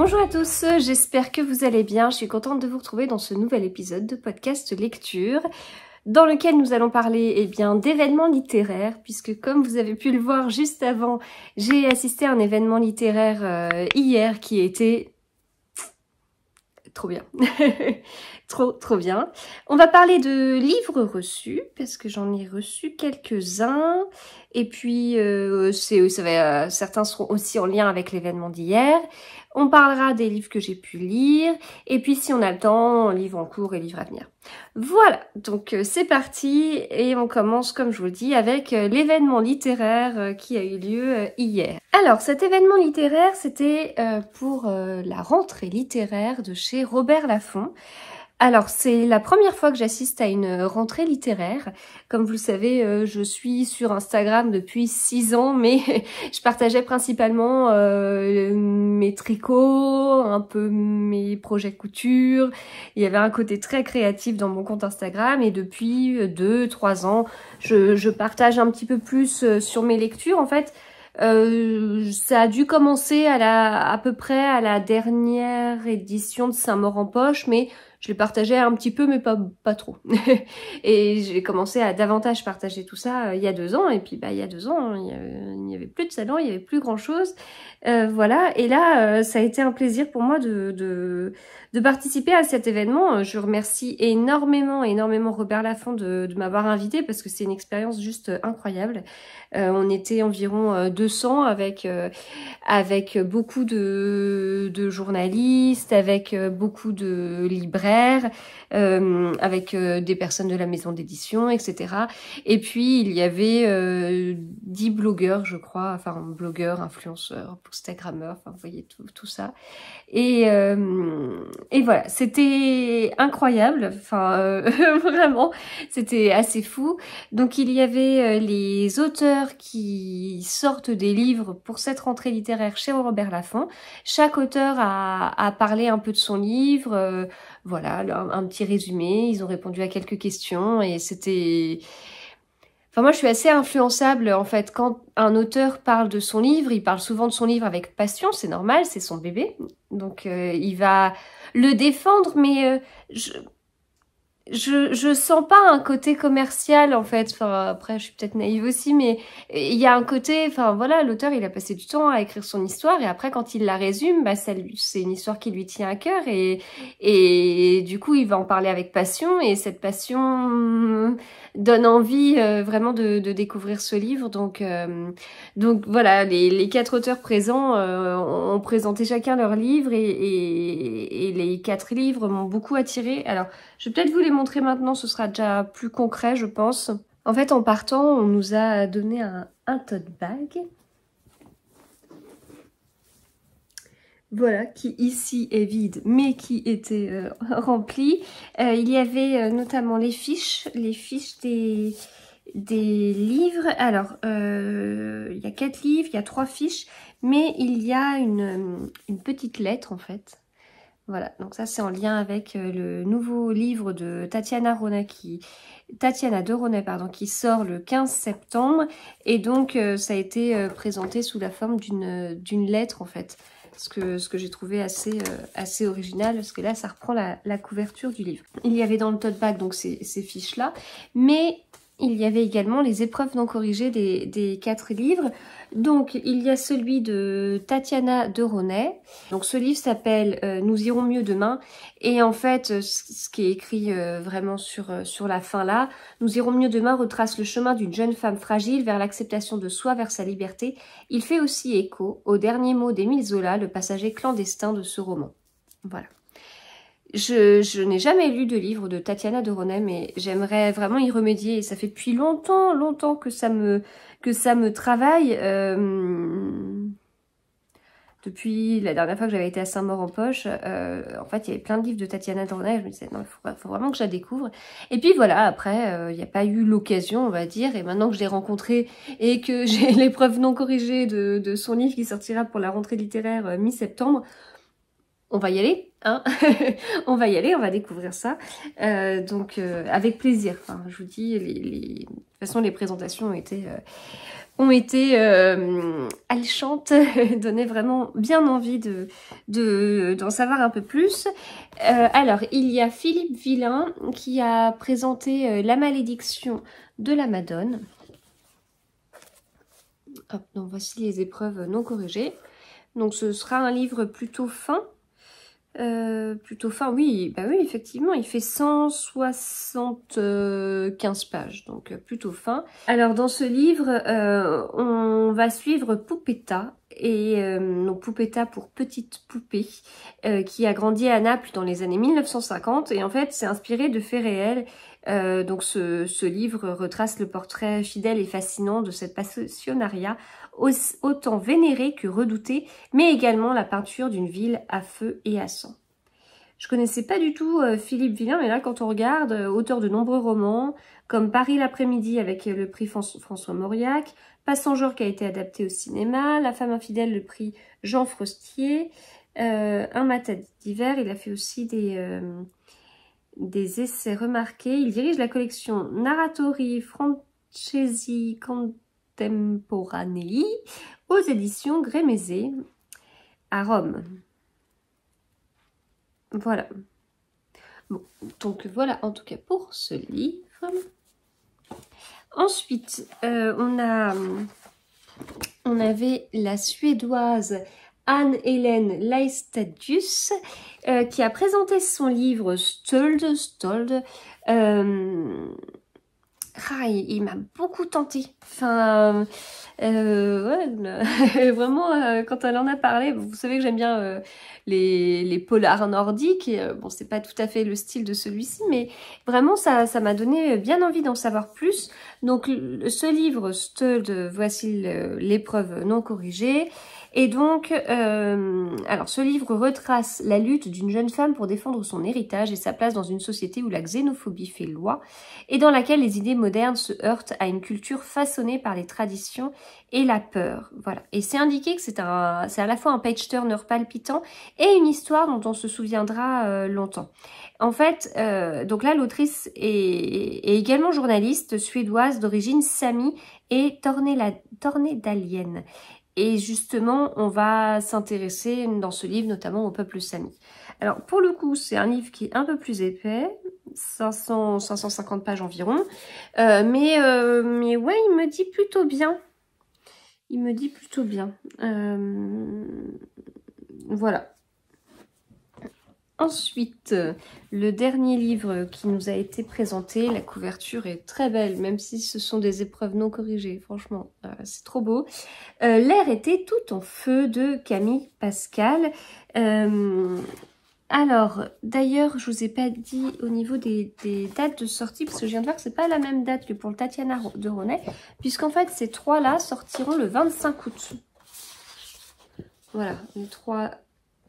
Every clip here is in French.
Bonjour à tous, j'espère que vous allez bien. Je suis contente de vous retrouver dans ce nouvel épisode de podcast lecture dans lequel nous allons parler eh bien d'événements littéraires puisque comme vous avez pu le voir juste avant, j'ai assisté à un événement littéraire euh, hier qui était trop bien. Trop, trop bien. On va parler de livres reçus, parce que j'en ai reçu quelques-uns. Et puis, euh, c'est, certains seront aussi en lien avec l'événement d'hier. On parlera des livres que j'ai pu lire. Et puis, si on a le temps, livres en cours et livres à venir. Voilà, donc euh, c'est parti. Et on commence, comme je vous le dis, avec euh, l'événement littéraire qui a eu lieu hier. Alors, cet événement littéraire, c'était pour la rentrée littéraire de chez Robert Laffont. Alors, c'est la première fois que j'assiste à une euh, rentrée littéraire. Comme vous le savez, euh, je suis sur Instagram depuis six ans, mais je partageais principalement euh, mes tricots, un peu mes projets couture. Il y avait un côté très créatif dans mon compte Instagram et depuis deux, trois ans, je, partage un petit peu plus sur mes lectures. En fait, ça a dû commencer à, la, à peu près à la dernière édition de Saint-Maur en poche, mais je les partageais un petit peu, mais pas, pas trop. et j'ai commencé à davantage partager tout ça euh, il y a deux ans. Et puis, bah, il y a deux ans, hein, il n'y avait, plus de salon, il n'y avait plus grand-chose. Euh, voilà. Et là, euh, ça a été un plaisir pour moi de, de, de participer à cet événement. Euh, je remercie énormément, énormément Robert Laffont de, m'avoir invité parce que c'est une expérience juste euh, incroyable. Euh, on était environ 200 avec, avec beaucoup de, journalistes, avec beaucoup de libraires, avec des personnes de la maison d'édition, etc. Et puis, il y avait 10 blogueurs, je crois, enfin blogueurs, influenceurs, instagrammeurs, enfin, vous voyez tout, tout ça. Et, et voilà, c'était incroyable, enfin euh, vraiment, c'était assez fou. Donc il y avait euh, les auteurs qui sortent des livres pour cette rentrée littéraire chez Robert Laffont. Chaque auteur a, a parlé un peu de son livre, euh, voilà, un petit résumé, ils ont répondu à quelques questions et c'était moi, je suis assez influençable, en fait. Quand un auteur parle de son livre, il parle souvent de son livre avec passion, c'est normal, c'est son bébé. Donc, euh, il va le défendre, mais euh, je, je je sens pas un côté commercial en fait. Enfin après je suis peut-être naïve aussi, mais il y a un côté. Enfin voilà, l'auteur il a passé du temps à écrire son histoire et après quand il la résume, bah ça c'est une histoire qui lui tient à cœur et et du coup il va en parler avec passion et cette passion donne envie euh, vraiment de, de, découvrir ce livre. Donc euh, donc voilà, les les quatre auteurs présents euh, ont présenté chacun leur livre et, et les quatre livres m'ont beaucoup attiré. Alors je vais peut-être vous les montrer maintenant, ce sera déjà plus concret, je pense. En fait, en partant, on nous a donné un, un tote bag. Voilà, qui ici est vide, mais qui était euh, rempli. Euh, il y avait euh, notamment les fiches, les fiches des, des livres. Alors, il y a quatre livres, il y a trois fiches, mais il y a une petite lettre en fait voilà, donc ça c'est en lien avec euh, le nouveau livre de Tatiana Rona Tatiana de Ronet, pardon, qui sort le 15 septembre. Et donc euh, ça a été euh, présenté sous la forme d'une lettre en fait. Ce que, ce que j'ai trouvé assez, assez original, parce que là ça reprend la, couverture du livre. Il y avait dans le tote bag donc ces, fiches-là, mais il y avait également les épreuves non corrigées des quatre livres. Donc, il y a celui de Tatiana de Ronet. Donc, ce livre s'appelle euh, Nous irons mieux demain. Et en fait, euh, ce qui est écrit euh, vraiment sur, sur la fin là, Nous irons mieux demain retrace le chemin d'une jeune femme fragile vers l'acceptation de soi, vers sa liberté. Il fait aussi écho au dernier mot d'Émile Zola, le passager clandestin de ce roman. Voilà. Je, je n'ai jamais lu de livre de Tatiana de Doronet, mais j'aimerais vraiment y remédier. Et ça fait depuis longtemps, longtemps que ça me, que ça me travaille. Euh, depuis la dernière fois que j'avais été à Saint-Maur-en-Poche, euh, en fait, il y avait plein de livres de Tatiana Doronet. Je me disais, non, il faut, vraiment que je la découvre. Et puis voilà, après, euh, il n'y a pas eu l'occasion, on va dire. Et maintenant que je l'ai rencontrée et que j'ai l'épreuve non corrigée de, de son livre qui sortira pour la rentrée littéraire euh, mi-septembre, on va y aller Hein on va y aller, on va découvrir ça. Euh, donc euh, avec plaisir. Enfin, je vous dis, les, les... de toute façon, les présentations ont été, euh, ont été alléchantes, donnaient vraiment bien envie d'en de, d'en savoir un peu plus. alors, il y a Philippe Villain qui a présenté La malédiction de la Madone. donc voici les épreuves non corrigées. Donc ce sera un livre plutôt fin, euh, plutôt fin, oui, bah oui, effectivement, il fait 175 pages, donc euh, plutôt fin. Alors dans ce livre, euh, on va suivre Poupetta, et donc Poupetta pour petite poupée, qui a grandi à Naples dans les années 1950, et en fait c'est inspiré de faits réels. donc ce, ce livre retrace le portrait fidèle et fascinant de cette passionnariat autant vénéré que redouté, mais également la peinture d'une ville à feu et à sang. Je connaissais pas du tout euh, Philippe Villain, mais là, quand on regarde, euh, auteur de nombreux romans, comme Paris l'après-midi avec euh, le prix François Mauriac, Passangeur qui a été adapté au cinéma, La femme infidèle, le prix Jean Frostier, Un matin d'hiver, il a fait aussi des, des essais remarqués. Il dirige la collection Narratori, Francesi, Temporanei aux éditions Grémézé à Rome. Voilà. donc voilà en tout cas pour ce livre. Ensuite, euh, on, a, on avait la Suédoise Anne-Hélène Leistadius euh, qui a présenté son livre Stold, Stold euh, ah, il, m'a beaucoup tenté. Enfin, euh, euh, vraiment, euh, quand elle en a parlé, vous savez que j'aime bien les, les, polars nordiques. Et, bon, c'est pas tout à fait le style de celui-ci, mais vraiment, ça ça m'a donné bien envie d'en savoir plus. Donc, ce livre, Stud, voici l'épreuve non corrigée. Et donc, euh, alors ce livre retrace la lutte d'une jeune femme pour défendre son héritage et sa place dans une société où la xénophobie fait loi et dans laquelle les idées modernes se heurtent à une culture façonnée par les traditions et la peur. Voilà. Et c'est indiqué que c'est un, c'est à la fois un page turner palpitant et une histoire dont on se souviendra euh, longtemps. En fait, euh, donc là, l'autrice est, également journaliste suédoise d'origine Sami et torné d'alienne. Et justement, on va s'intéresser dans ce livre notamment au peuple sami. Alors pour le coup, c'est un livre qui est un peu plus épais, 500, 550 pages environ. Euh, mais, euh, mais ouais, il me dit plutôt bien. Il me dit plutôt bien. Euh, voilà. Ensuite, le dernier livre qui nous a été présenté, la couverture est très belle, même si ce sont des épreuves non corrigées, franchement, euh, c'est trop beau. Euh, L'air était tout en feu de Camille Pascal. Euh, alors, d'ailleurs, je vous ai pas dit au niveau des, dates de sortie, parce que je viens de voir que n'est pas la même date que pour le Tatiana de Ronet, puisqu'en fait, ces trois-là sortiront le 25 août. Voilà, les trois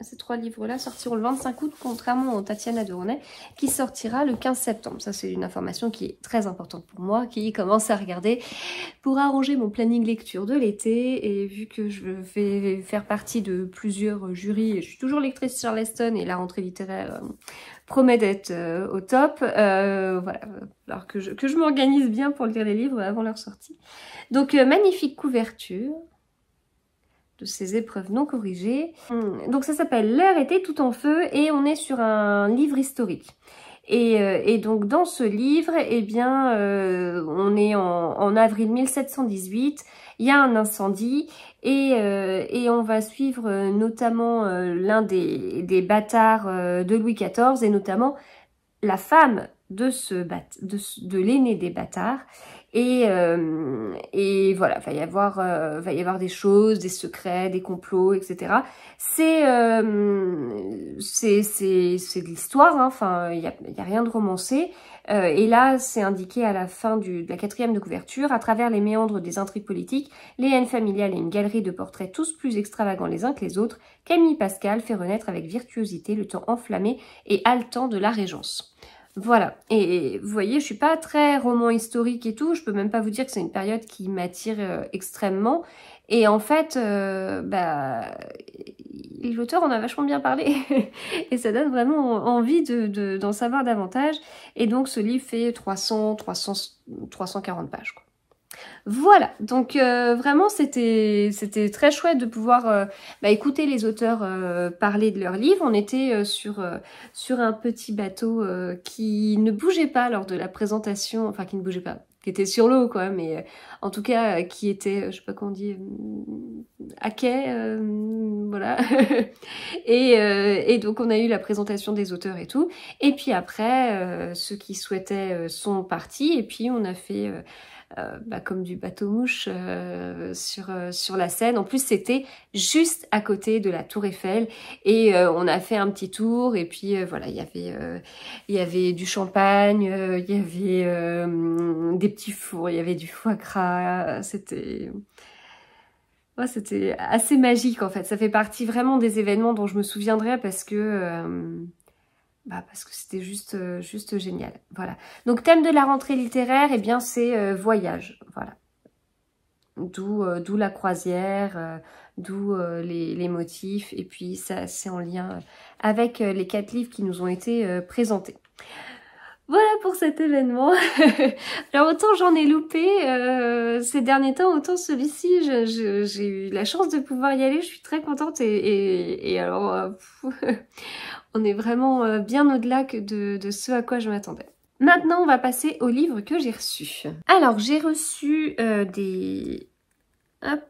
ces trois livres-là sortiront le 25 août, contrairement à Tatiana de qui sortira le 15 septembre. Ça, c'est une information qui est très importante pour moi, qui commence à regarder pour arranger mon planning lecture de l'été. Et vu que je vais faire partie de plusieurs jurys, je suis toujours lectrice Charleston et la rentrée littéraire euh, promet d'être euh, au top. Euh, voilà, alors que je, que je m'organise bien pour lire les livres avant leur sortie. Donc, magnifique couverture de ces épreuves non corrigées. Hum, donc ça s'appelle L'air était tout en feu et on est sur un livre historique. Et, euh, donc dans ce livre, eh bien, euh, on est en, avril 1718, il y a un incendie et, euh, et on va suivre notamment l'un des, bâtards de Louis XIV et notamment la femme de, ce de l'aîné des bâtards et, euh, et voilà, va y avoir, euh, va y avoir des choses, des secrets, des complots, etc. C'est euh, c'est de l'histoire, hein. enfin, il n'y a, y a, rien de romancé. Euh, et là, c'est indiqué à la fin de la quatrième de couverture, à travers les méandres des intrigues politiques, les haines familiales et une galerie de portraits tous plus extravagants les uns que les autres, Camille Pascal fait renaître avec virtuosité le temps enflammé et haletant de la Régence. Voilà. Et vous voyez, je suis pas très roman historique et tout. Je peux même pas vous dire que c'est une période qui m'attire euh, extrêmement. Et en fait, euh, bah, l'auteur en a vachement bien parlé. et ça donne vraiment envie d'en de, d'en savoir davantage. Et donc, ce livre fait 300, 300, 340 pages. Quoi. Voilà, donc euh, vraiment c'était c'était très chouette de pouvoir euh, bah, écouter les auteurs euh, parler de leurs livres. On était sur sur un petit bateau qui ne bougeait pas lors de la présentation, enfin qui ne bougeait pas, qui était sur l'eau quoi, mais en tout cas qui était, je sais pas comment on dit, à quai, voilà. et, et, donc on a eu la présentation des auteurs et tout. Et puis après, ceux qui souhaitaient sont partis et puis on a fait euh, bah, comme du bateau mouche euh, sur euh, sur la scène. En plus, c'était juste à côté de la Tour Eiffel et on a fait un petit tour et puis voilà, il y avait il y avait du champagne, il y avait des petits fours, il y avait du foie gras. C'était Ouais, c'était assez magique en fait. Ça fait partie vraiment des événements dont je me souviendrai parce que bah parce que c'était juste, euh, juste génial. Voilà. Donc thème de la rentrée littéraire, et eh bien c'est euh, voyage. Voilà. D'où euh, d'où la croisière, d'où les, motifs. Et puis ça c'est en lien avec les quatre livres qui nous ont été présentés. Voilà pour cet événement. Alors autant j'en ai loupé ces derniers temps, autant celui-ci, j'ai eu la chance de pouvoir y aller. Je suis très contente et, et, alors on est vraiment euh, bien au-delà de, ce à quoi je m'attendais. Maintenant, on va passer aux livres que j'ai reçus. Alors, j'ai reçu euh, des...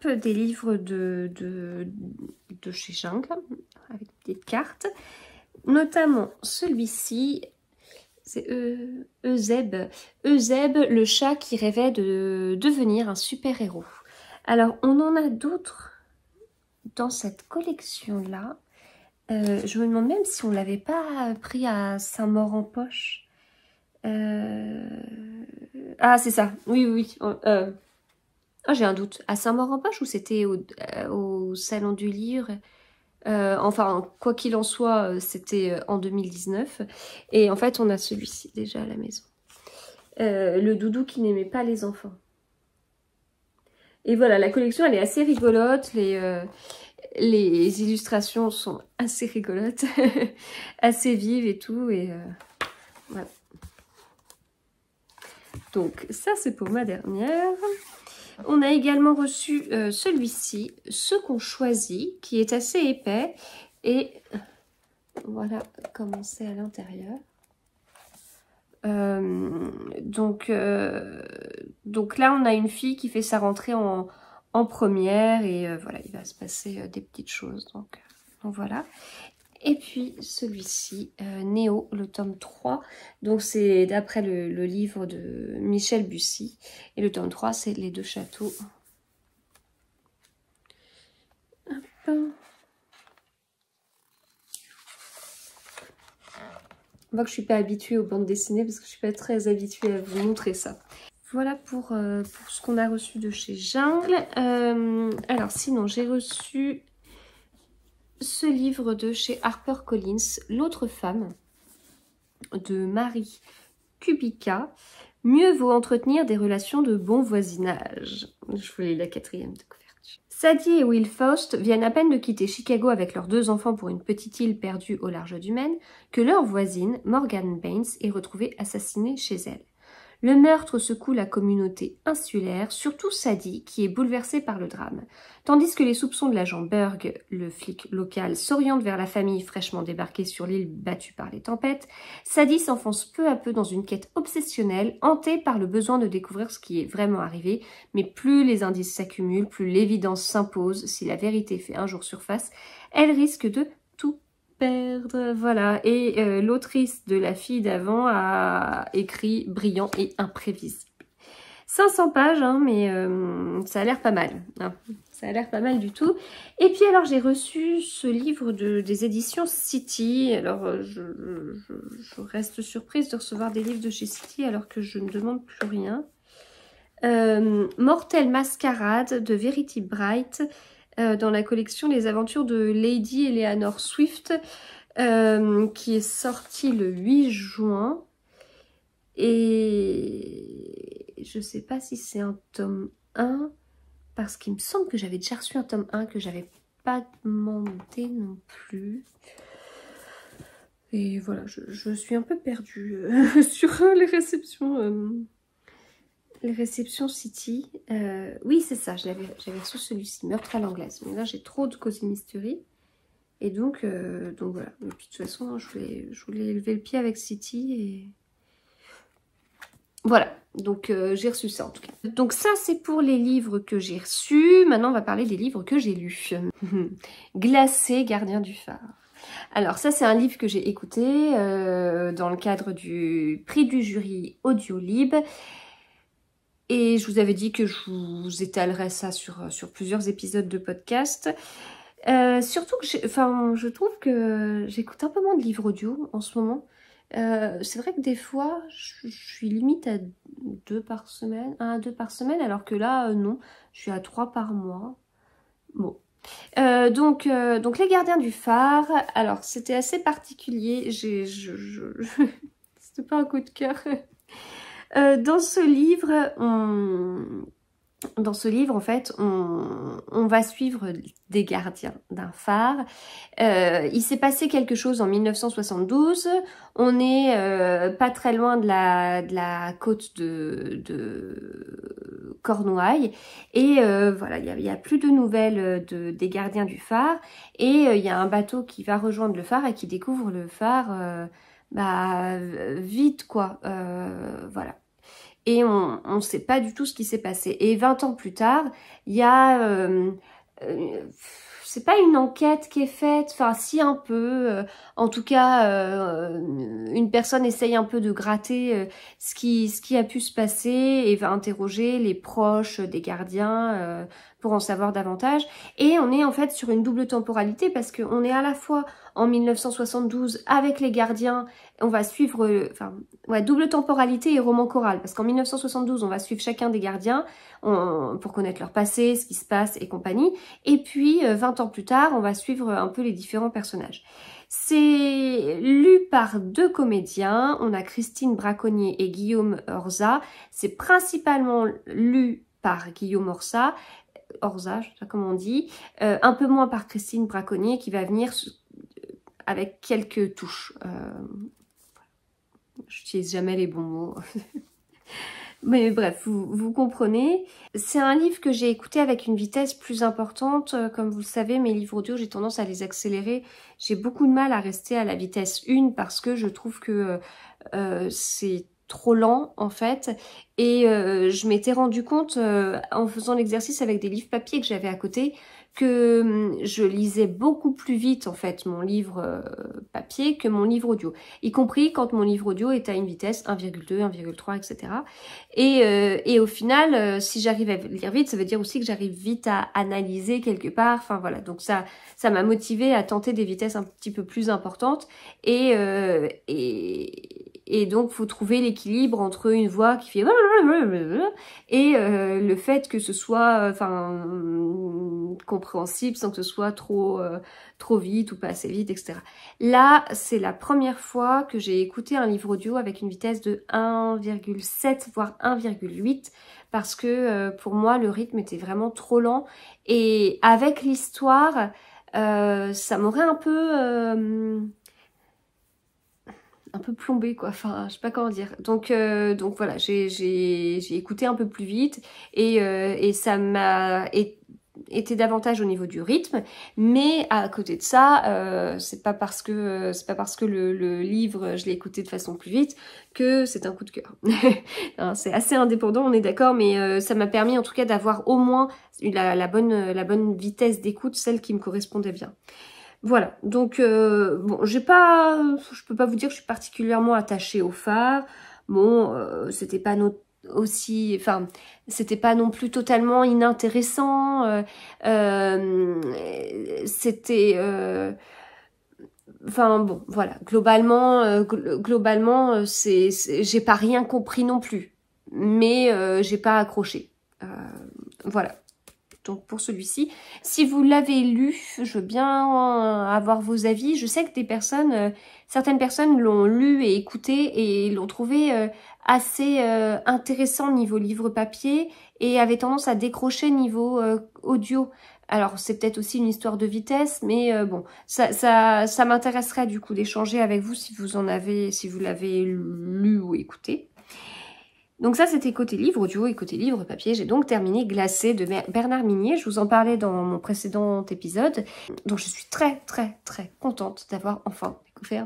des livres de, de, chez Jung, avec des cartes. Notamment celui-ci, c'est euh, Euseb. Euseb, le chat qui rêvait de devenir un super-héros. Alors, on en a d'autres dans cette collection-là. Euh, je me demande même si on ne l'avait pas pris à Saint-Maur-en-Poche. Euh, ah, c'est ça. Oui, oui. Oh, euh. Ah, J'ai un doute. À Saint-Maur-en-Poche ou c'était au, au, Salon du Livre Enfin, quoi qu'il en soit, c'était en 2019. Et en fait, on a celui-ci déjà à la maison. le doudou qui n'aimait pas les enfants. Et voilà, la collection, elle est assez rigolote. Les les illustrations sont assez rigolotes, assez vives et tout. Et euh, Donc ça c'est pour ma dernière. On a également reçu euh, celui-ci, ce qu'on choisit, qui est assez épais. Et voilà comment c'est à l'intérieur. Euh, donc, donc là on a une fille qui fait sa rentrée en, en première et euh, voilà, il va se passer euh, des petites choses. Euh, donc, voilà. Et puis celui-ci, Néo, le tome 3. Donc c'est d'après le, livre de Michel Bussy. Et le tome 3, c'est Les deux châteaux. Hop. On que je suis pas habituée aux bandes dessinées parce que je suis pas très habituée à vous montrer ça. Voilà euh, pour, ce qu'on a reçu de chez Jungle. Euh, alors sinon, j'ai reçu ce livre de chez Harper Collins, L'autre femme, de Marie Kubica. Mieux vaut entretenir des relations de bon voisinage. Je voulais la quatrième de couverture. Sadie et Will Faust viennent à peine de quitter Chicago avec leurs deux enfants pour une petite île perdue au large du Maine que leur voisine, Morgan Baines, est retrouvée assassinée chez elle. Le meurtre secoue la communauté insulaire, surtout Sadie, qui est bouleversée par le drame. Tandis que les soupçons de l'agent Berg, le flic local, s'orientent vers la famille fraîchement débarquée sur l'île battue par les tempêtes, Sadie s'enfonce peu à peu dans une quête obsessionnelle, hantée par le besoin de découvrir ce qui est vraiment arrivé, mais plus les indices s'accumulent, plus l'évidence s'impose, si la vérité fait un jour surface, elle risque de perdre. Voilà. Et euh, l'autrice de La fille d'avant a écrit Brillant et imprévisible. 500 pages, hein, mais euh, ça a l'air pas mal. Hein. Ça a l'air pas mal du tout. Et puis alors, j'ai reçu ce livre des éditions City. Alors, euh, je, reste surprise de recevoir des livres de chez City alors que je ne demande plus rien. Mortel Mortelle Mascarade de Verity Bright euh, dans la collection Les Aventures de Lady Eleanor Swift, euh, qui est sortie le 8 juin. Et je ne sais pas si c'est un tome 1, parce qu'il me semble que j'avais déjà reçu un tome 1 que j'avais pas demandé non plus. Et voilà, je suis un peu perdue euh, sur les réceptions les réceptions City. Euh, oui, c'est ça, j'avais reçu celui-ci, Meurtre à l'anglaise. Mais là, j'ai trop de cosy mystery. Et donc, euh, donc voilà. de toute façon, je voulais, je lever le pied avec City. Et voilà. Donc, euh, j'ai reçu ça, en tout cas. Donc, ça, c'est pour les livres que j'ai reçus. Maintenant, on va parler des livres que j'ai lus. Glacé, Gardien du phare. Alors ça c'est un livre que j'ai écouté dans le cadre du prix du jury Audiolib et je vous avais dit que je vous étalerais ça sur, euh, sur plusieurs épisodes de podcast. Euh, surtout que enfin, je trouve que j'écoute un peu moins de livres audio en ce moment. Euh, c'est vrai que des fois, je, suis limite à deux par semaine, un à deux par semaine, alors que là, non, je suis à trois par mois. Bon. donc, donc, Les Gardiens du Phare, alors c'était assez particulier, j'ai... c'était pas un coup de cœur euh, dans ce livre, on... Dans ce livre, en fait, on, va suivre des gardiens d'un phare. Euh, il s'est passé quelque chose en 1972. On est euh, pas très loin de la, de la côte de, de Cornouailles. Et voilà, il n'y a, plus de nouvelles des gardiens du phare. Et il y a un bateau qui va rejoindre le phare et qui découvre le phare bah, vite quoi, euh, voilà. Et on on sait pas du tout ce qui s'est passé. Et 20 ans plus tard, il y a... Euh, euh, c'est pas une enquête qui est faite, enfin si un peu, euh, en tout cas euh, une personne essaye un peu de gratter euh, ce, qui, ce qui a pu se passer et va interroger les proches des gardiens pour en savoir davantage. Et on est en fait sur une double temporalité parce qu'on est à la fois en 1972 avec les gardiens, on va suivre, enfin, double temporalité et roman choral, parce qu'en 1972, on va suivre chacun des gardiens on, pour connaître leur passé, ce qui se passe et compagnie. Et puis, 20 plus tard, on va suivre euh, un peu les différents personnages. C'est lu par deux comédiens, on a Christine Braconnier et Guillaume Orza. C'est principalement lu par Guillaume Orza, Orza, je sais pas comment on dit, euh, un peu moins par Christine Braconnier qui va venir euh, avec quelques touches. J'utilise jamais les bons mots. Mais bref, vous, comprenez. C'est un livre que j'ai écouté avec une vitesse plus importante. Euh, comme vous le savez, mes livres audio, j'ai tendance à les accélérer. J'ai beaucoup de mal à rester à la vitesse 1 parce que je trouve que euh, euh, c'est trop lent en fait et je m'étais rendu compte en faisant l'exercice avec des livres papier que j'avais à côté que hum, je lisais beaucoup plus vite en fait mon livre euh, papier que mon livre audio, y compris quand mon livre audio est à une vitesse 1,2, 1,3, etc. Et, euh, et, au final, euh, si j'arrive à lire vite, ça veut dire aussi que j'arrive vite à analyser quelque part. Enfin voilà, donc ça, ça m'a motivé à tenter des vitesses un petit peu plus importantes et, et et donc, faut trouver l'équilibre entre une voix qui fait et euh, le fait que ce soit, enfin, compréhensible sans que ce soit trop, euh, trop vite ou pas assez vite, etc. Là, c'est la première fois que j'ai écouté un livre audio avec une vitesse de 1,7 voire 1,8 parce que euh, pour moi le rythme était vraiment trop lent et avec l'histoire, ça m'aurait un peu un peu plombé quoi, enfin je sais pas comment dire. Donc, euh, donc voilà, j'ai écouté un peu plus vite et, euh, ça m'a été davantage au niveau du rythme, mais à côté de ça, euh, c'est pas parce que c'est pas parce que le, livre je l'ai écouté de façon plus vite que c'est un coup de cœur. Hein, c'est assez indépendant, on est d'accord, mais ça m'a permis en tout cas d'avoir au moins la, la, bonne la bonne vitesse d'écoute, celle qui me correspondait bien. Voilà, donc euh, bon, j'ai pas, je peux pas vous dire que je suis particulièrement attachée au phare. Bon, euh, c'était pas aussi, enfin, c'était pas non plus totalement inintéressant. Euh, euh c'était, euh, enfin bon, voilà. Globalement, globalement, c'est, j'ai pas rien compris non plus, mais j'ai pas accroché. voilà donc pour celui-ci. Si vous l'avez lu, je veux bien euh, avoir vos avis. Je sais que des personnes, euh, certaines personnes l'ont lu et écouté et l'ont trouvé euh, assez intéressant niveau livre papier et avaient tendance à décrocher niveau audio. Alors c'est peut-être aussi une histoire de vitesse, mais bon, ça, ça, ça m'intéresserait du coup d'échanger avec vous si vous en avez, si vous l'avez lu ou écouté. Donc ça, c'était côté livre audio et côté livre papier. J'ai donc terminé Glacé de Bernard Minier. Je vous en parlais dans mon précédent épisode. Donc je suis très, très, très contente d'avoir enfin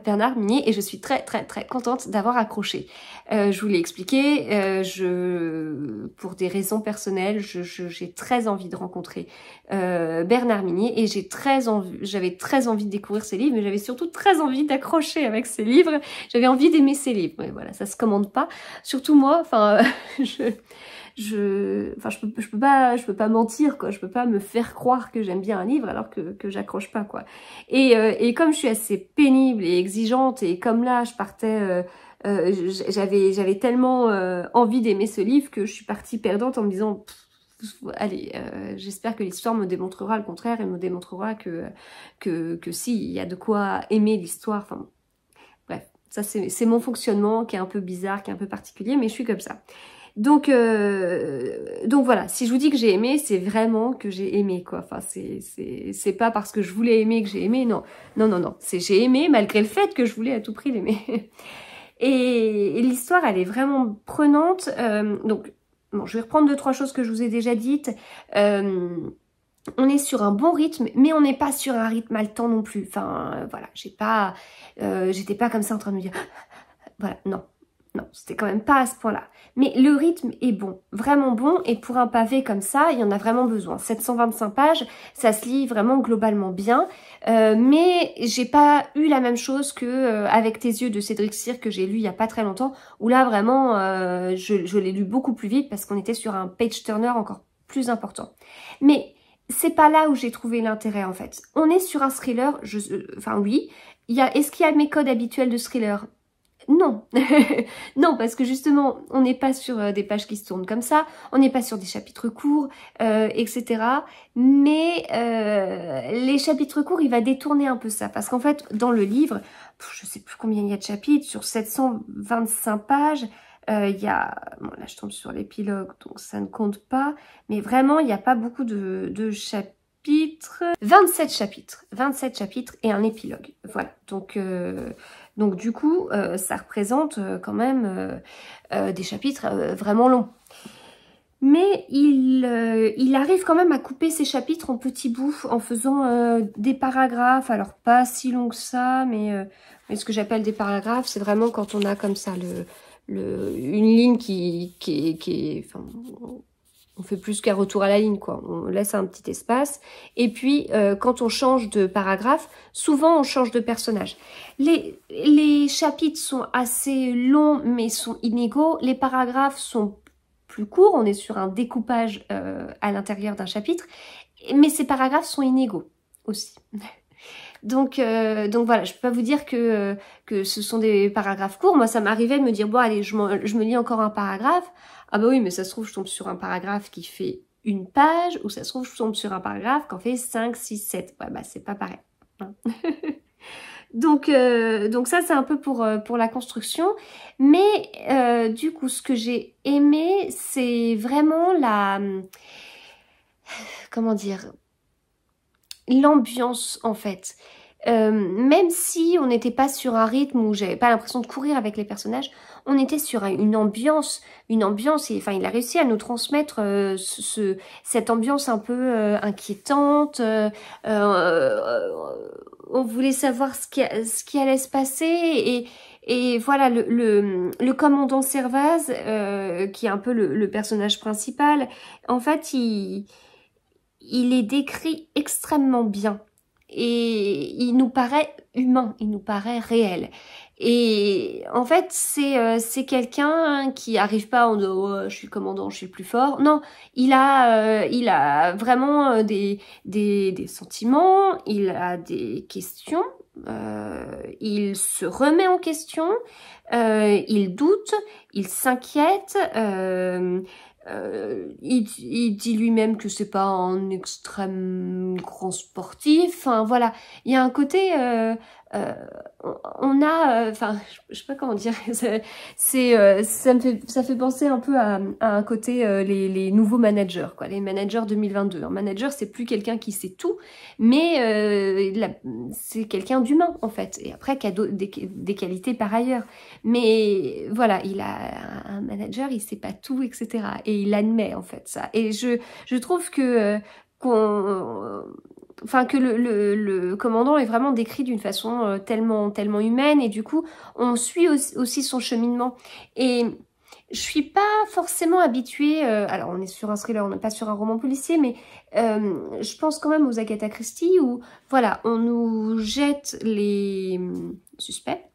Bernard Minier et je suis très très très contente d'avoir accroché. Euh, je vous l'ai expliqué, euh, je, pour des raisons personnelles, j'ai très envie de rencontrer euh, Bernard Minier et j'ai très envie, j'avais très envie de découvrir ses livres, mais j'avais surtout très envie d'accrocher avec ses livres. J'avais envie d'aimer ses livres. Mais voilà, ça se commande pas. Surtout moi, enfin, je je, enfin, je peux, je peux pas, je peux pas mentir, quoi. Je peux pas me faire croire que j'aime bien un livre alors que, que j'accroche pas, quoi. Et, euh, et comme je suis assez pénible et exigeante et comme là, je partais, euh, euh, j'avais, j'avais tellement envie d'aimer ce livre que je suis partie perdante en me disant, allez, j'espère que l'histoire me démontrera le contraire et me démontrera que, que, que si, il y a de quoi aimer l'histoire. Enfin, bref, ça c'est mon fonctionnement qui est un peu bizarre, qui est un peu particulier, mais je suis comme ça. Donc, euh, donc voilà, si je vous dis que j'ai aimé, c'est vraiment que j'ai aimé, quoi. Enfin, c'est pas parce que je voulais aimer que j'ai aimé, non. Non, non, non, c'est j'ai aimé malgré le fait que je voulais à tout prix l'aimer. et, l'histoire, elle est vraiment prenante. Euh, donc, bon, je vais reprendre deux, trois choses que je vous ai déjà dites. Euh, on est sur un bon rythme, mais on n'est pas sur un rythme haletant non plus. Enfin, voilà, j'ai pas, j'étais pas comme ça en train de me dire, voilà, non, non, c'était quand même pas à ce point-là. Mais le rythme est bon, vraiment bon, et pour un pavé comme ça, il y en a vraiment besoin. 725 pages, ça se lit vraiment globalement bien, euh, mais j'ai pas eu la même chose que euh, avec tes yeux de Cédric Cyr que j'ai lu il y a pas très longtemps, où là vraiment, euh, je, l'ai lu beaucoup plus vite parce qu'on était sur un page turner encore plus important. Mais c'est pas là où j'ai trouvé l'intérêt en fait. On est sur un thriller, je, enfin oui, il y a, est-ce qu'il y a mes codes habituels de thriller non, non, parce que justement, on n'est pas sur euh, des pages qui se tournent comme ça, on n'est pas sur des chapitres courts, euh, etc. Mais euh, les chapitres courts, il va détourner un peu ça, parce qu'en fait, dans le livre, je sais plus combien il y a de chapitres, sur 725 pages, euh, il y a, bon là je tombe sur l'épilogue, donc ça ne compte pas, mais vraiment, il n'y a pas beaucoup de, de chapitres 27 chapitres 27 chapitres et un épilogue voilà donc euh, donc du coup euh, ça représente euh, quand même des chapitres vraiment longs mais il, il arrive quand même à couper ses chapitres en petits bouts en faisant des paragraphes alors pas si long que ça mais, ce que j'appelle des paragraphes c'est vraiment quand on a comme ça le, une ligne qui, qui, qui, on fait plus qu'un retour à la ligne, quoi. On laisse un petit espace. Et puis, euh, quand on change de paragraphe, souvent on change de personnage. Les, chapitres sont assez longs, mais sont inégaux. Les paragraphes sont plus courts. On est sur un découpage euh, à l'intérieur d'un chapitre. Mais ces paragraphes sont inégaux aussi. Donc, euh, donc voilà, je peux pas vous dire que, que ce sont des paragraphes courts. Moi, ça m'arrivait de me dire, bon, allez, je me lis encore un paragraphe ah bah oui, mais ça se trouve, je tombe sur un paragraphe qui fait une page, ou ça se trouve, je tombe sur un paragraphe qui en fait 5, 6, 7. Ouais, bah c'est pas pareil. Hein. donc, euh, donc ça, c'est un peu pour, euh, pour la construction. Mais euh, du coup, ce que j'ai aimé, c'est vraiment la... Comment dire L'ambiance, en fait. Euh, même si on n'était pas sur un rythme où j'avais pas l'impression de courir avec les personnages, on était sur une ambiance, une ambiance, et enfin il a réussi à nous transmettre euh, ce, cette ambiance un peu euh, inquiétante, euh, euh, on voulait savoir ce qui, ce qui allait se passer, et, et voilà, le, le, le commandant Servaz, qui est un peu le, le personnage principal, en fait il, il est décrit extrêmement bien et il nous paraît humain, il nous paraît réel. Et en fait, c'est euh, c'est quelqu'un qui n'arrive pas en oh, je suis commandant, je suis plus fort. Non, il a euh, il a vraiment des, des, des sentiments, il a des questions, il se remet en question, il doute, il s'inquiète. Euh, il, dit lui-même que c'est pas un extrême grand sportif. Enfin voilà, il y a un côté euh, euh, on a, euh, enfin, je, je sais pas comment dire, c'est, euh, ça me fait, ça fait penser un peu à, un côté les, nouveaux managers, quoi, les managers 2022. Un manager, c'est plus quelqu'un qui sait tout, mais c'est quelqu'un d'humain en fait, et après qui a des, des, qualités par ailleurs. Mais voilà, il a un manager, il sait pas tout, etc. Et il admet en fait ça. Et je, je trouve que qu'on enfin que le, commandant est vraiment décrit d'une façon euh, tellement, tellement humaine et du coup on suit aussi, son cheminement. Et je suis pas forcément habituée, euh, alors on est sur un thriller, on n'est pas sur un roman policier, mais euh, je pense quand même aux Agatha Christie où voilà, on nous jette les suspects,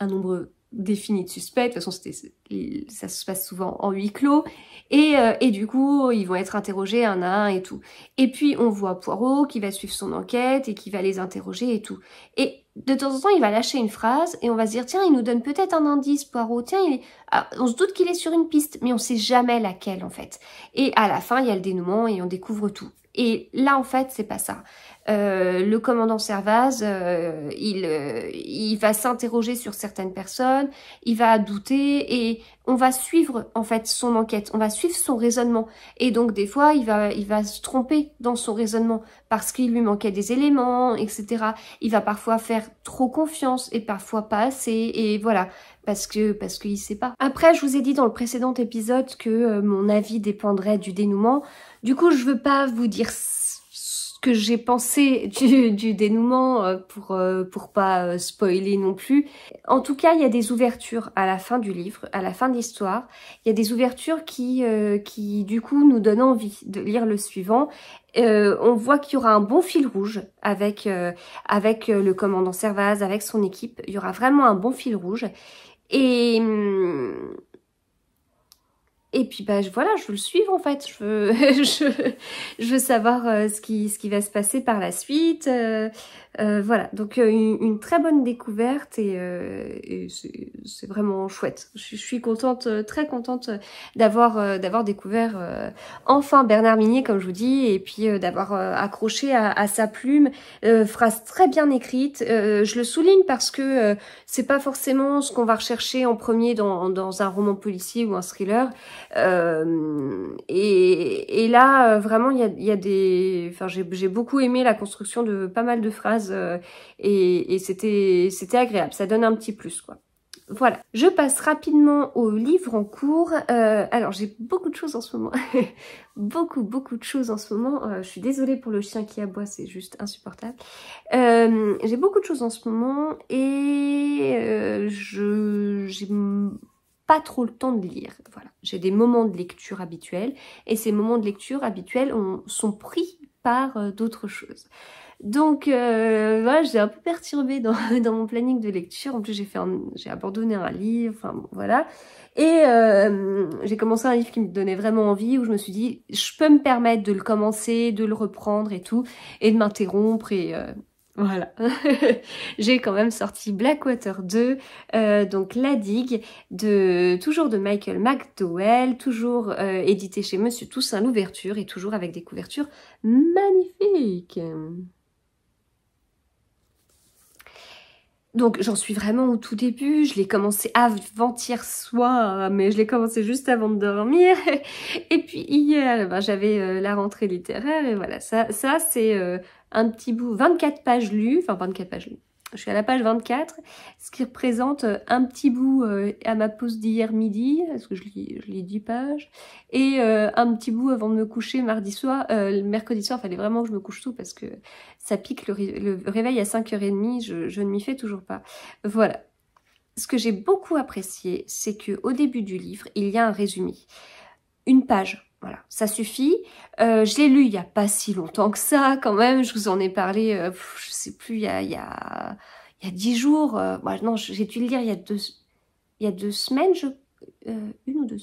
un nombre défini de suspect, de toute façon ça se passe souvent en huis clos, et, euh, et, du coup ils vont être interrogés un à un et tout. Et puis on voit Poirot qui va suivre son enquête et qui va les interroger et tout. Et de temps en temps il va lâcher une phrase et on va se dire tiens il nous donne peut-être un indice Poirot, tiens il ah, on se doute qu'il est sur une piste mais on sait jamais laquelle en fait. Et à la fin il y a le dénouement et on découvre tout. Et là en fait c'est pas ça. Euh, le commandant Servaz, euh, il, euh, il va s'interroger sur certaines personnes, il va douter et on va suivre en fait son enquête, on va suivre son raisonnement. Et donc des fois, il va, il va se tromper dans son raisonnement parce qu'il lui manquait des éléments, etc. Il va parfois faire trop confiance et parfois pas assez, et voilà, parce que parce qu'il sait pas. Après, je vous ai dit dans le précédent épisode que mon avis dépendrait du dénouement. Du coup, je veux pas vous dire que j'ai pensé du, du, dénouement euh, pour euh, pour pas euh, spoiler non plus. En tout cas, il y a des ouvertures à la fin du livre, à la fin de l'histoire. Il y a des ouvertures qui qui du coup nous donnent envie de lire le suivant. Euh, on voit qu'il y aura un bon fil rouge avec avec le commandant Servaz, avec son équipe. Il y aura vraiment un bon fil rouge et hum, et puis bah voilà, je veux le suivre en fait, je veux, je, veux savoir euh, ce, qui, ce qui va se passer par la suite, euh, euh, voilà, donc euh, une, très bonne découverte et, euh, c'est vraiment chouette. Je, suis contente, très contente d'avoir d'avoir découvert enfin Bernard Minier, comme je vous dis, et puis d'avoir accroché à, sa plume, phrase très bien écrite. je le souligne parce que c'est pas forcément ce qu'on va rechercher en premier dans, un roman policier ou un thriller. Et, et, là, vraiment, il y a, des... Enfin, j'ai beaucoup aimé la construction de pas mal de phrases euh, et, c'était agréable, ça donne un petit plus quoi. Voilà, je passe rapidement au livre en cours. Euh, alors j'ai beaucoup de choses en ce moment, beaucoup beaucoup de choses en ce moment. Euh, je suis désolée pour le chien qui aboie, c'est juste insupportable. j'ai beaucoup de choses en ce moment et je j'ai pas trop le temps de lire. Voilà, j'ai des moments de lecture habituels et ces moments de lecture habituels sont pris par d'autres choses. Donc euh, voilà, j'ai un peu perturbé dans, dans, mon planning de lecture. En plus, j'ai fait, j'ai abandonné un livre. Enfin bon, voilà. Et euh, j'ai commencé un livre qui me donnait vraiment envie, où je me suis dit, je peux me permettre de le commencer, de le reprendre et tout, et de m'interrompre et euh, voilà, j'ai quand même sorti Blackwater 2, euh, donc La Digue, de, toujours de Michael McDowell, toujours édité chez Monsieur Toussaint l'ouverture et toujours avec des couvertures magnifiques. Donc j'en suis vraiment au tout début, je l'ai commencé avant-hier soir, mais je l'ai commencé juste avant de dormir. et puis hier, eh ben, j'avais euh, la rentrée littéraire et voilà, ça, ça c'est euh, un petit bout, 24 pages lues, enfin 24 pages lues, je suis à la page 24, ce qui représente euh, un petit bout euh, à ma pause d'hier midi, parce que je lis, je 10 pages, et euh, un petit bout avant de me coucher mardi soir, mercredi soir, il fallait vraiment que je me couche tôt parce que ça pique le, réveil à 5h30, je, je ne m'y fais toujours pas. Voilà. Ce que j'ai beaucoup apprécié, c'est que au début du livre, il y a un résumé. Une page voilà, ça suffit. Euh, je l'ai lu il n'y a pas si longtemps que ça, quand même. Je vous en ai parlé, euh, je sais plus, il y a, il y a, dix jours. Euh, bah, non, j'ai dû le lire il y a deux, il y a deux semaines, je, euh, une ou deux.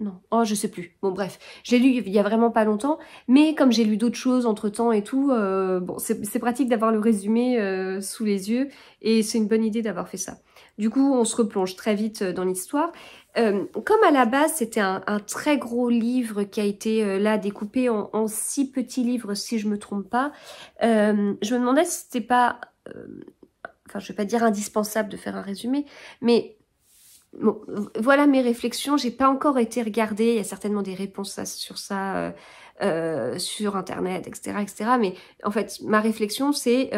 Non, oh, je sais plus. Bon, bref, j'ai lu il y a vraiment pas longtemps, mais comme j'ai lu d'autres choses entre temps et tout, euh, bon, c'est pratique d'avoir le résumé euh, sous les yeux et c'est une bonne idée d'avoir fait ça. Du coup, on se replonge très vite euh, dans l'histoire. Euh, comme à la base, c'était un, très gros livre qui a été euh, là découpé en, six petits livres, si je me trompe pas, je me demandais si c'était pas, enfin, je vais pas dire indispensable de faire un résumé, mais voilà mes réflexions. J'ai pas encore été regardée. Il y a certainement des réponses sur ça. sur internet, etc., etc. Mais en fait, ma réflexion, c'est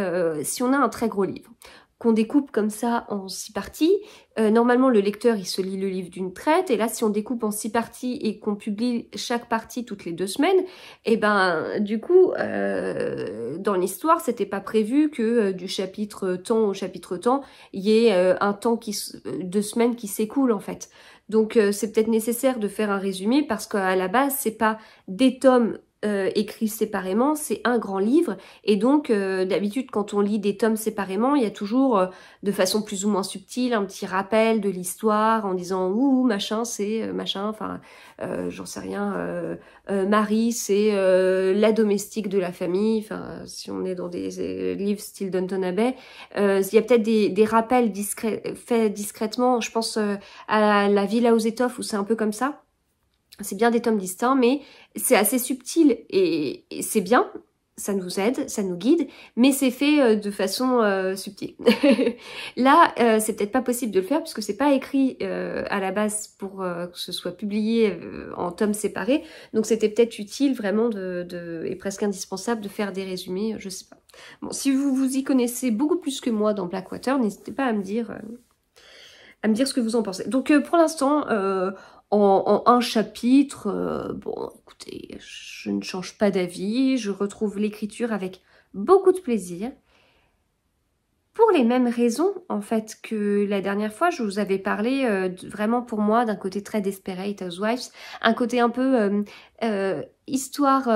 si on a un très gros livre, qu'on découpe comme ça en six parties, euh, normalement le lecteur il se lit le livre d'une traite et là si on découpe en six parties et qu'on publie chaque partie toutes les deux semaines, et eh ben du coup euh, dans l'histoire c'était pas prévu que euh, du chapitre temps au chapitre temps il y ait un temps qui deux semaines qui s'écoule en fait. Donc c'est peut-être nécessaire de faire un résumé parce qu'à la base c'est pas des tomes écrit euh, écrits séparément, c'est un grand livre. Et donc, euh, d'habitude, quand on lit des tomes séparément, il y a toujours, euh, de façon plus ou moins subtile, un petit rappel de l'histoire en disant ouh machin c'est machin, enfin j'en sais rien, Marie c'est la domestique de la famille. Enfin, si on est dans des livres style Danton Abbey, il y a peut-être des, rappels discrets, faits discrètement. Je pense à la, la Villa aux étoffes où c'est un peu comme ça c'est bien des tomes distincts, mais c'est assez subtil et, c'est bien. Ça nous aide, ça nous guide, mais c'est fait euh, de façon euh, subtile. Là, euh, c'est peut-être pas possible de le faire puisque c'est pas écrit à la base pour que ce soit publié en tomes séparés. Donc c'était peut-être utile vraiment de, et presque indispensable de faire des résumés, je sais pas. Bon, si vous vous y connaissez beaucoup plus que moi dans Blackwater, n'hésitez pas à me dire à me dire ce que vous en pensez. Donc pour l'instant, en, un chapitre, euh, bon, écoutez, je ne change pas d'avis, je retrouve l'écriture avec beaucoup de plaisir. Pour les mêmes raisons, en fait, que la dernière fois, je vous avais parlé euh, vraiment pour moi d'un côté très Desperate Housewives, un côté un peu euh, histoire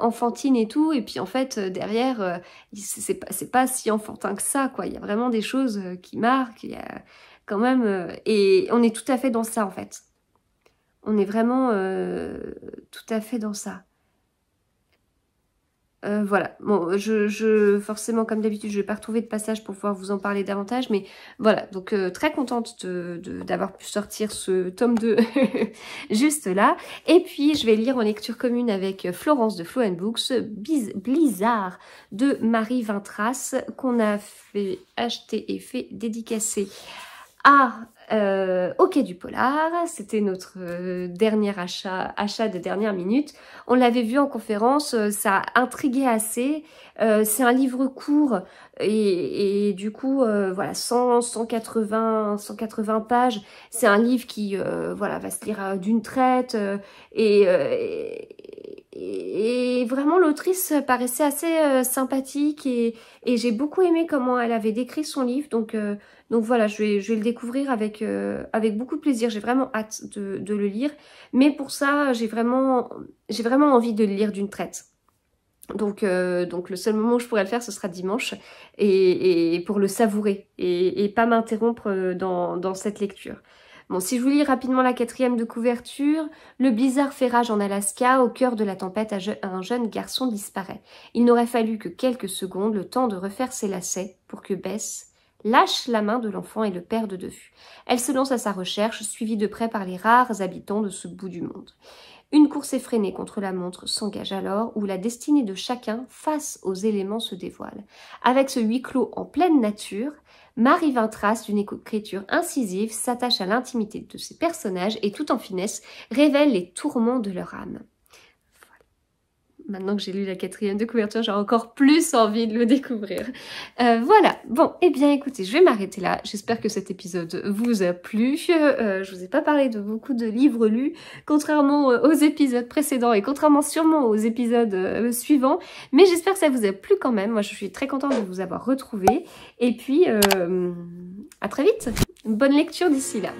enfantine et tout, et puis en fait, derrière, c'est pas, pas, si enfantin que ça, quoi. Il y a vraiment des choses qui marquent, il y a quand même... et on est tout à fait dans ça, en fait. On est vraiment euh, tout à fait dans ça. Euh, voilà, bon, je, forcément, comme d'habitude, je ne vais pas retrouver de passage pour pouvoir vous en parler davantage, mais voilà, donc euh, très contente d'avoir pu sortir ce tome 2 juste là. Et puis, je vais lire en lecture commune avec Florence de Flow Books, Blizzard de Marie Vintras, qu'on a fait acheter et fait dédicacer ah euh, OK du Polar. C'était notre euh, dernier achat, achat de dernière minute. On l'avait vu en conférence, euh, ça a intrigué assez. Euh, c'est un livre court et, du coup, voilà, 100, 180, 180 pages. C'est un livre qui, voilà, va se lire d'une traite et, et, et, vraiment l'autrice paraissait assez sympathique et, j'ai beaucoup aimé comment elle avait décrit son livre. Donc donc voilà, je vais, le découvrir avec, euh, avec beaucoup de plaisir. J'ai vraiment hâte de, le lire. Mais pour ça, j'ai vraiment, vraiment envie de le lire d'une traite. Donc, euh, donc le seul moment où je pourrais le faire, ce sera dimanche, et, et pour le savourer, et, et pas m'interrompre euh, dans, dans, cette lecture. Bon, si je vous lis rapidement la quatrième de couverture, le blizzard fait rage en Alaska, au cœur de la tempête, un jeune garçon disparaît. Il n'aurait fallu que quelques secondes, le temps de refaire ses lacets, pour que Bess, lâche la main de l'enfant et le perd de vue. Elle se lance à sa recherche, suivie de près par les rares habitants de ce bout du monde. Une course effrénée contre la montre s'engage alors où la destinée de chacun face aux éléments se dévoile. Avec ce huis clos en pleine nature, Marie Vintras, d'une écriture incisive, s'attache à l'intimité de ses personnages et tout en finesse révèle les tourments de leur âme maintenant que j'ai lu la quatrième de couverture, j'ai encore plus envie de le découvrir. Euh, voilà, bon, eh bien écoutez, je vais m'arrêter là. J'espère que cet épisode vous a plu. Je euh, je vous ai pas parlé de beaucoup de livres lus, contrairement euh, aux épisodes précédents et contrairement sûrement aux épisodes suivants. Mais j'espère que ça vous a plu quand même. Moi, je suis très contente de vous avoir retrouvé. Et puis, à très vite. Bonne lecture d'ici là.